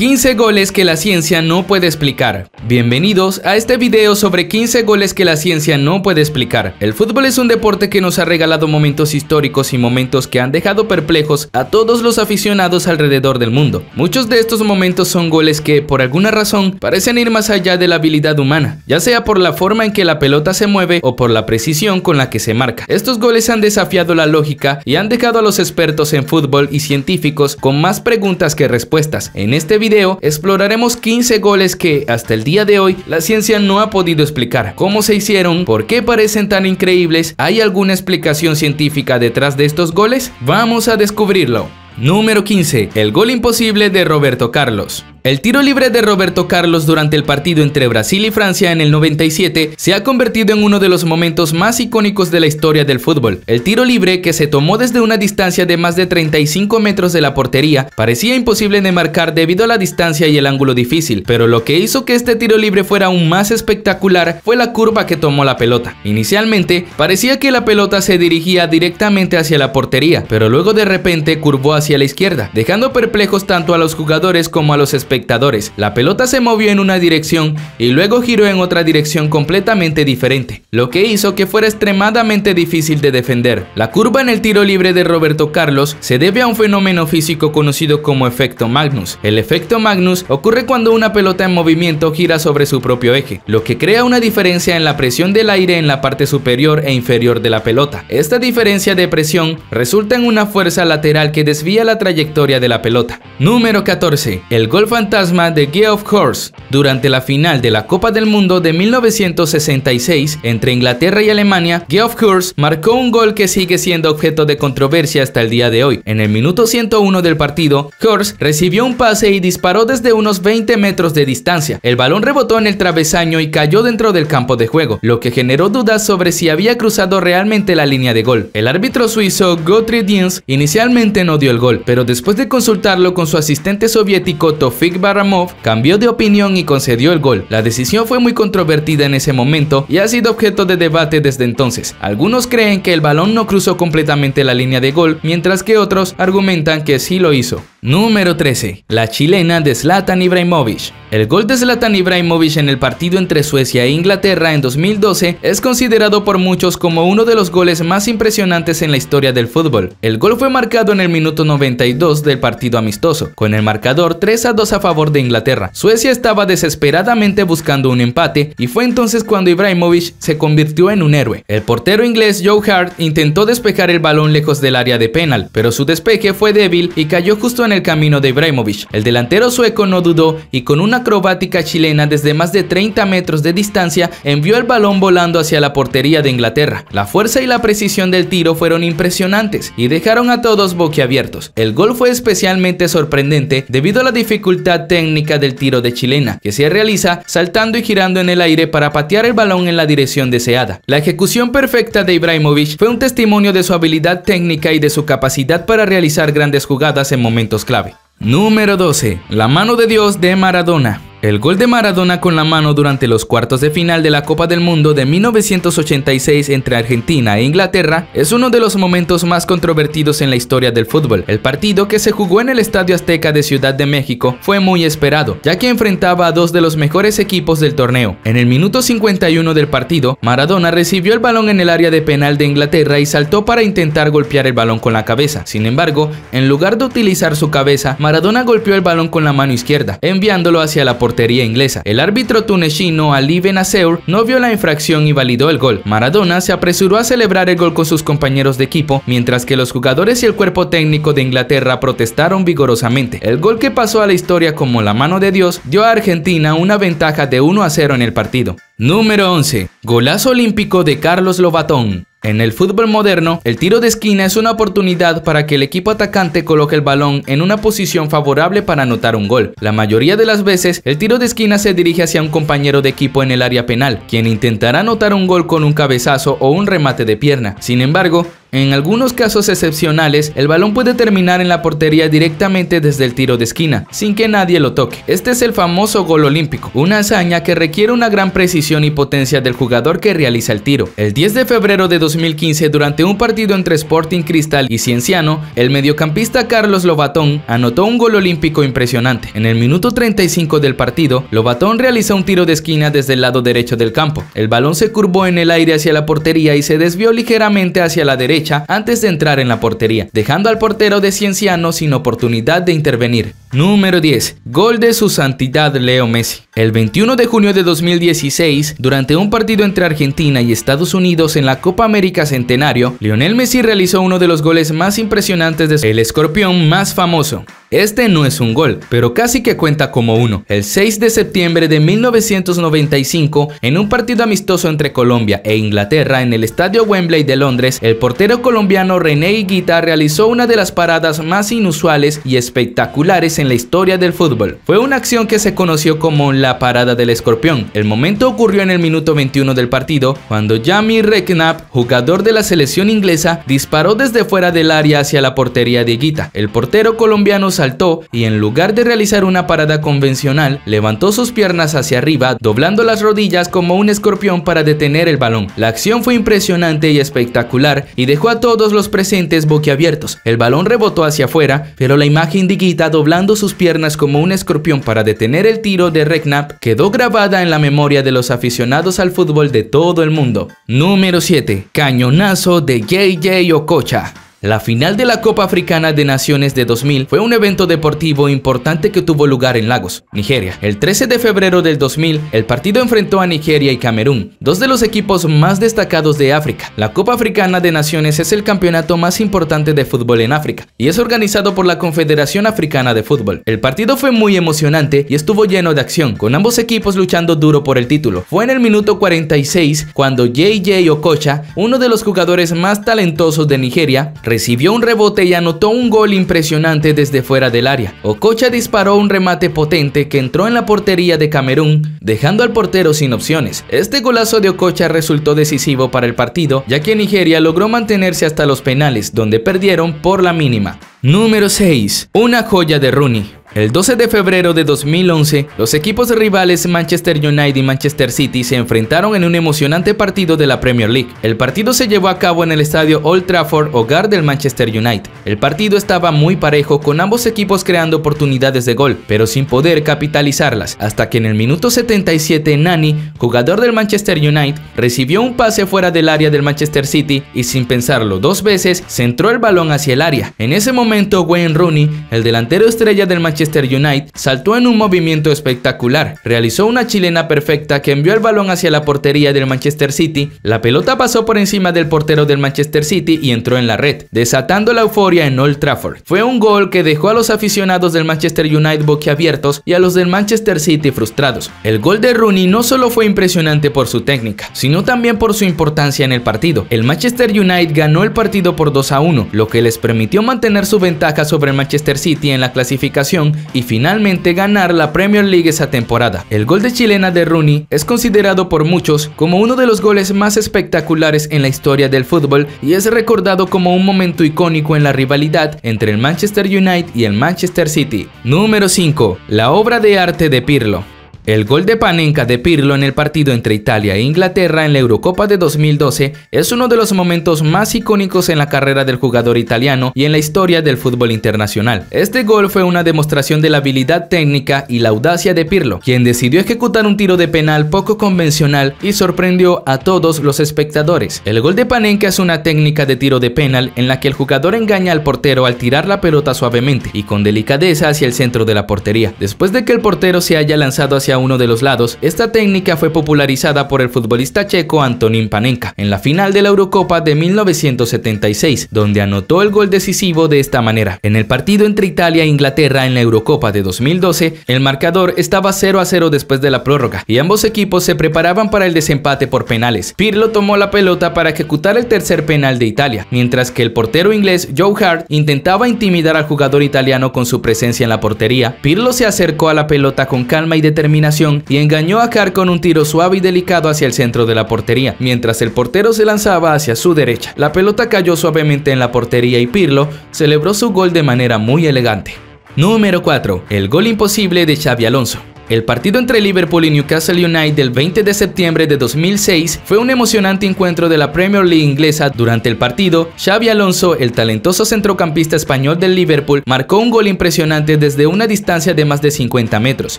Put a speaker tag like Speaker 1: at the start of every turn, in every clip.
Speaker 1: 15 goles que la ciencia no puede explicar. Bienvenidos a este video sobre 15 goles que la ciencia no puede explicar. El fútbol es un deporte que nos ha regalado momentos históricos y momentos que han dejado perplejos a todos los aficionados alrededor del mundo. Muchos de estos momentos son goles que, por alguna razón, parecen ir más allá de la habilidad humana, ya sea por la forma en que la pelota se mueve o por la precisión con la que se marca. Estos goles han desafiado la lógica y han dejado a los expertos en fútbol y científicos con más preguntas que respuestas. En este video video exploraremos 15 goles que, hasta el día de hoy, la ciencia no ha podido explicar. ¿Cómo se hicieron? ¿Por qué parecen tan increíbles? ¿Hay alguna explicación científica detrás de estos goles? Vamos a descubrirlo. Número 15. El gol imposible de Roberto Carlos. El tiro libre de Roberto Carlos durante el partido entre Brasil y Francia en el 97 se ha convertido en uno de los momentos más icónicos de la historia del fútbol. El tiro libre, que se tomó desde una distancia de más de 35 metros de la portería, parecía imposible de marcar debido a la distancia y el ángulo difícil, pero lo que hizo que este tiro libre fuera aún más espectacular fue la curva que tomó la pelota. Inicialmente, parecía que la pelota se dirigía directamente hacia la portería, pero luego de repente curvó hacia la izquierda, dejando perplejos tanto a los jugadores como a los espectadores espectadores. La pelota se movió en una dirección y luego giró en otra dirección completamente diferente, lo que hizo que fuera extremadamente difícil de defender. La curva en el tiro libre de Roberto Carlos se debe a un fenómeno físico conocido como efecto Magnus. El efecto Magnus ocurre cuando una pelota en movimiento gira sobre su propio eje, lo que crea una diferencia en la presión del aire en la parte superior e inferior de la pelota. Esta diferencia de presión resulta en una fuerza lateral que desvía la trayectoria de la pelota. Número 14. El golf fantasma de Geoff Horst durante la final de la Copa del Mundo de 1966 entre Inglaterra y Alemania. Geoff Hurst marcó un gol que sigue siendo objeto de controversia hasta el día de hoy. En el minuto 101 del partido, course recibió un pase y disparó desde unos 20 metros de distancia. El balón rebotó en el travesaño y cayó dentro del campo de juego, lo que generó dudas sobre si había cruzado realmente la línea de gol. El árbitro suizo Gottfried Jens inicialmente no dio el gol, pero después de consultarlo con su asistente soviético Tofik barramov cambió de opinión y concedió el gol. La decisión fue muy controvertida en ese momento y ha sido objeto de debate desde entonces. Algunos creen que el balón no cruzó completamente la línea de gol, mientras que otros argumentan que sí lo hizo. Número 13. La chilena de Zlatan Ibrahimovic. El gol de Zlatan Ibrahimovic en el partido entre Suecia e Inglaterra en 2012 es considerado por muchos como uno de los goles más impresionantes en la historia del fútbol. El gol fue marcado en el minuto 92 del partido amistoso, con el marcador 3 a 2 a favor de Inglaterra. Suecia estaba desesperadamente buscando un empate y fue entonces cuando Ibrahimovic se convirtió en un héroe. El portero inglés Joe Hart intentó despejar el balón lejos del área de penal, pero su despeje fue débil y cayó justo en el camino de Ibrahimovic. El delantero sueco no dudó y con una acrobática chilena desde más de 30 metros de distancia envió el balón volando hacia la portería de Inglaterra. La fuerza y la precisión del tiro fueron impresionantes y dejaron a todos boquiabiertos. El gol fue especialmente sorprendente debido a la dificultad técnica del tiro de chilena, que se realiza saltando y girando en el aire para patear el balón en la dirección deseada. La ejecución perfecta de Ibrahimovic fue un testimonio de su habilidad técnica y de su capacidad para realizar grandes jugadas en momentos clave. Número 12. La mano de Dios de Maradona. El gol de Maradona con la mano durante los cuartos de final de la Copa del Mundo de 1986 entre Argentina e Inglaterra es uno de los momentos más controvertidos en la historia del fútbol. El partido que se jugó en el Estadio Azteca de Ciudad de México fue muy esperado, ya que enfrentaba a dos de los mejores equipos del torneo. En el minuto 51 del partido, Maradona recibió el balón en el área de penal de Inglaterra y saltó para intentar golpear el balón con la cabeza. Sin embargo, en lugar de utilizar su cabeza, Maradona golpeó el balón con la mano izquierda, enviándolo hacia la portería inglesa. El árbitro tunecino Ali Benaseur no vio la infracción y validó el gol. Maradona se apresuró a celebrar el gol con sus compañeros de equipo, mientras que los jugadores y el cuerpo técnico de Inglaterra protestaron vigorosamente. El gol que pasó a la historia como la mano de Dios dio a Argentina una ventaja de 1 a 0 en el partido. Número 11. Golazo olímpico de Carlos Lobatón. En el fútbol moderno, el tiro de esquina es una oportunidad para que el equipo atacante coloque el balón en una posición favorable para anotar un gol. La mayoría de las veces, el tiro de esquina se dirige hacia un compañero de equipo en el área penal, quien intentará anotar un gol con un cabezazo o un remate de pierna. Sin embargo, en algunos casos excepcionales, el balón puede terminar en la portería directamente desde el tiro de esquina, sin que nadie lo toque. Este es el famoso gol olímpico, una hazaña que requiere una gran precisión y potencia del jugador que realiza el tiro. El 10 de febrero de 2015, durante un partido entre Sporting Cristal y Cienciano, el mediocampista Carlos Lobatón anotó un gol olímpico impresionante. En el minuto 35 del partido, Lobatón realiza un tiro de esquina desde el lado derecho del campo. El balón se curvó en el aire hacia la portería y se desvió ligeramente hacia la derecha antes de entrar en la portería, dejando al portero de Cienciano sin oportunidad de intervenir. Número 10. Gol de su santidad Leo Messi. El 21 de junio de 2016, durante un partido entre Argentina y Estados Unidos en la Copa América Centenario, Lionel Messi realizó uno de los goles más impresionantes de el escorpión más famoso. Este no es un gol, pero casi que cuenta como uno. El 6 de septiembre de 1995, en un partido amistoso entre Colombia e Inglaterra en el Estadio Wembley de Londres, el portero colombiano René Higuita realizó una de las paradas más inusuales y espectaculares en la historia del fútbol. Fue una acción que se conoció como la parada del escorpión. El momento ocurrió en el minuto 21 del partido, cuando Jamie Redknapp, jugador de la selección inglesa, disparó desde fuera del área hacia la portería de Higuita. El portero colombiano saltó y en lugar de realizar una parada convencional, levantó sus piernas hacia arriba, doblando las rodillas como un escorpión para detener el balón. La acción fue impresionante y espectacular y dejó a todos los presentes boquiabiertos. El balón rebotó hacia afuera, pero la imagen de Guita doblando sus piernas como un escorpión para detener el tiro de Reknap quedó grabada en la memoria de los aficionados al fútbol de todo el mundo. Número 7. Cañonazo de JJ Ococha. La final de la Copa Africana de Naciones de 2000 fue un evento deportivo importante que tuvo lugar en Lagos, Nigeria. El 13 de febrero del 2000, el partido enfrentó a Nigeria y Camerún, dos de los equipos más destacados de África. La Copa Africana de Naciones es el campeonato más importante de fútbol en África y es organizado por la Confederación Africana de Fútbol. El partido fue muy emocionante y estuvo lleno de acción, con ambos equipos luchando duro por el título. Fue en el minuto 46 cuando JJ Okocha, uno de los jugadores más talentosos de Nigeria, recibió un rebote y anotó un gol impresionante desde fuera del área. Ococha disparó un remate potente que entró en la portería de Camerún, dejando al portero sin opciones. Este golazo de Ococha resultó decisivo para el partido, ya que Nigeria logró mantenerse hasta los penales, donde perdieron por la mínima. Número 6. Una joya de Rooney. El 12 de febrero de 2011, los equipos rivales Manchester United y Manchester City se enfrentaron en un emocionante partido de la Premier League. El partido se llevó a cabo en el estadio Old Trafford, hogar del Manchester United. El partido estaba muy parejo con ambos equipos creando oportunidades de gol, pero sin poder capitalizarlas, hasta que en el minuto 77 Nani, jugador del Manchester United, recibió un pase fuera del área del Manchester City y sin pensarlo dos veces, centró el balón hacia el área. En ese momento Wayne Rooney, el delantero estrella del Manchester Manchester United saltó en un movimiento espectacular. Realizó una chilena perfecta que envió el balón hacia la portería del Manchester City. La pelota pasó por encima del portero del Manchester City y entró en la red, desatando la euforia en Old Trafford. Fue un gol que dejó a los aficionados del Manchester United boquiabiertos y a los del Manchester City frustrados. El gol de Rooney no solo fue impresionante por su técnica, sino también por su importancia en el partido. El Manchester United ganó el partido por 2 a 1, lo que les permitió mantener su ventaja sobre el Manchester City en la clasificación y finalmente ganar la Premier League esa temporada. El gol de chilena de Rooney es considerado por muchos como uno de los goles más espectaculares en la historia del fútbol y es recordado como un momento icónico en la rivalidad entre el Manchester United y el Manchester City. Número 5. La obra de arte de Pirlo. El gol de Panenka de Pirlo en el partido entre Italia e Inglaterra en la Eurocopa de 2012 es uno de los momentos más icónicos en la carrera del jugador italiano y en la historia del fútbol internacional. Este gol fue una demostración de la habilidad técnica y la audacia de Pirlo, quien decidió ejecutar un tiro de penal poco convencional y sorprendió a todos los espectadores. El gol de Panenka es una técnica de tiro de penal en la que el jugador engaña al portero al tirar la pelota suavemente y con delicadeza hacia el centro de la portería, después de que el portero se haya lanzado hacia uno de los lados, esta técnica fue popularizada por el futbolista checo Antonín Panenka en la final de la Eurocopa de 1976, donde anotó el gol decisivo de esta manera. En el partido entre Italia e Inglaterra en la Eurocopa de 2012, el marcador estaba 0 a 0 después de la prórroga y ambos equipos se preparaban para el desempate por penales. Pirlo tomó la pelota para ejecutar el tercer penal de Italia, mientras que el portero inglés Joe Hart intentaba intimidar al jugador italiano con su presencia en la portería. Pirlo se acercó a la pelota con calma y determinación y engañó a Carr con un tiro suave y delicado hacia el centro de la portería, mientras el portero se lanzaba hacia su derecha. La pelota cayó suavemente en la portería y Pirlo celebró su gol de manera muy elegante. Número 4. El gol imposible de Xavi Alonso. El partido entre Liverpool y Newcastle United del 20 de septiembre de 2006 fue un emocionante encuentro de la Premier League inglesa. Durante el partido, Xavi Alonso, el talentoso centrocampista español del Liverpool, marcó un gol impresionante desde una distancia de más de 50 metros.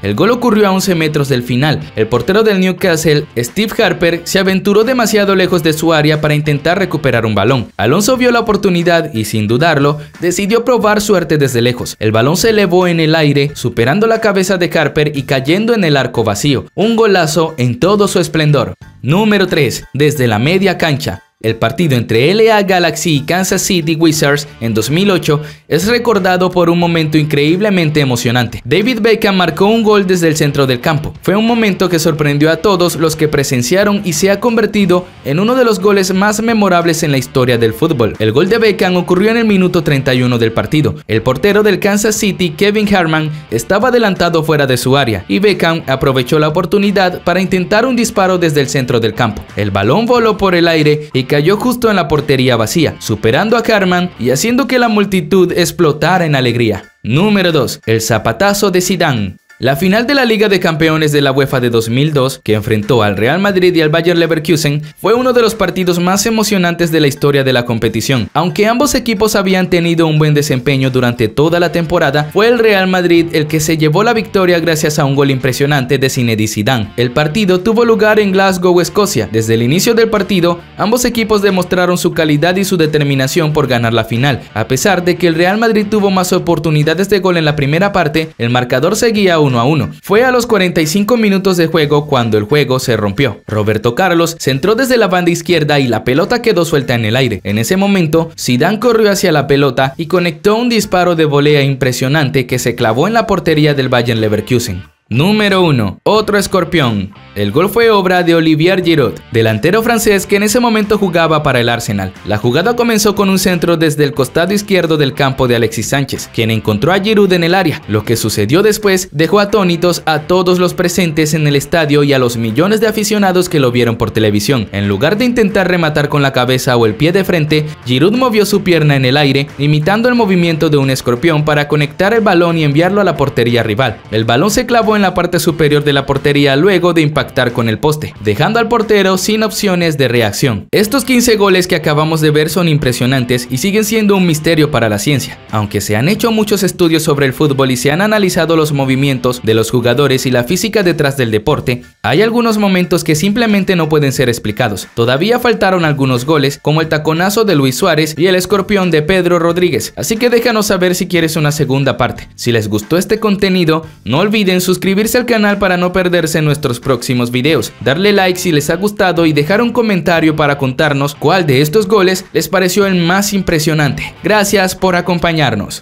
Speaker 1: El gol ocurrió a 11 metros del final. El portero del Newcastle, Steve Harper, se aventuró demasiado lejos de su área para intentar recuperar un balón. Alonso vio la oportunidad y sin dudarlo, decidió probar suerte desde lejos. El balón se elevó en el aire, superando la cabeza de Harper y cayó yendo en el arco vacío. Un golazo en todo su esplendor. Número 3. Desde la media cancha. El partido entre LA Galaxy y Kansas City Wizards en 2008 es recordado por un momento increíblemente emocionante. David Beckham marcó un gol desde el centro del campo. Fue un momento que sorprendió a todos los que presenciaron y se ha convertido en uno de los goles más memorables en la historia del fútbol. El gol de Beckham ocurrió en el minuto 31 del partido. El portero del Kansas City, Kevin Harman, estaba adelantado fuera de su área y Beckham aprovechó la oportunidad para intentar un disparo desde el centro del campo. El balón voló por el aire y cayó justo en la portería vacía, superando a Carman y haciendo que la multitud explotara en alegría. Número 2. El zapatazo de Zidane. La final de la Liga de Campeones de la UEFA de 2002, que enfrentó al Real Madrid y al Bayer Leverkusen, fue uno de los partidos más emocionantes de la historia de la competición. Aunque ambos equipos habían tenido un buen desempeño durante toda la temporada, fue el Real Madrid el que se llevó la victoria gracias a un gol impresionante de Zinedine Zidane. El partido tuvo lugar en Glasgow, Escocia. Desde el inicio del partido, ambos equipos demostraron su calidad y su determinación por ganar la final. A pesar de que el Real Madrid tuvo más oportunidades de gol en la primera parte, el marcador seguía un a Fue a los 45 minutos de juego cuando el juego se rompió. Roberto Carlos centró desde la banda izquierda y la pelota quedó suelta en el aire. En ese momento, Zidane corrió hacia la pelota y conectó un disparo de volea impresionante que se clavó en la portería del Bayern Leverkusen. Número 1. Otro escorpión. El gol fue obra de Olivier Giroud, delantero francés que en ese momento jugaba para el Arsenal. La jugada comenzó con un centro desde el costado izquierdo del campo de Alexis Sánchez, quien encontró a Giroud en el área. Lo que sucedió después dejó atónitos a todos los presentes en el estadio y a los millones de aficionados que lo vieron por televisión. En lugar de intentar rematar con la cabeza o el pie de frente, Giroud movió su pierna en el aire, imitando el movimiento de un escorpión para conectar el balón y enviarlo a la portería rival. El balón se clavó en la parte superior de la portería luego de impactar con el poste, dejando al portero sin opciones de reacción. Estos 15 goles que acabamos de ver son impresionantes y siguen siendo un misterio para la ciencia. Aunque se han hecho muchos estudios sobre el fútbol y se han analizado los movimientos de los jugadores y la física detrás del deporte, hay algunos momentos que simplemente no pueden ser explicados. Todavía faltaron algunos goles, como el taconazo de Luis Suárez y el escorpión de Pedro Rodríguez, así que déjanos saber si quieres una segunda parte. Si les gustó este contenido, no olviden suscribirse suscribirse al canal para no perderse nuestros próximos videos, darle like si les ha gustado y dejar un comentario para contarnos cuál de estos goles les pareció el más impresionante. Gracias por acompañarnos.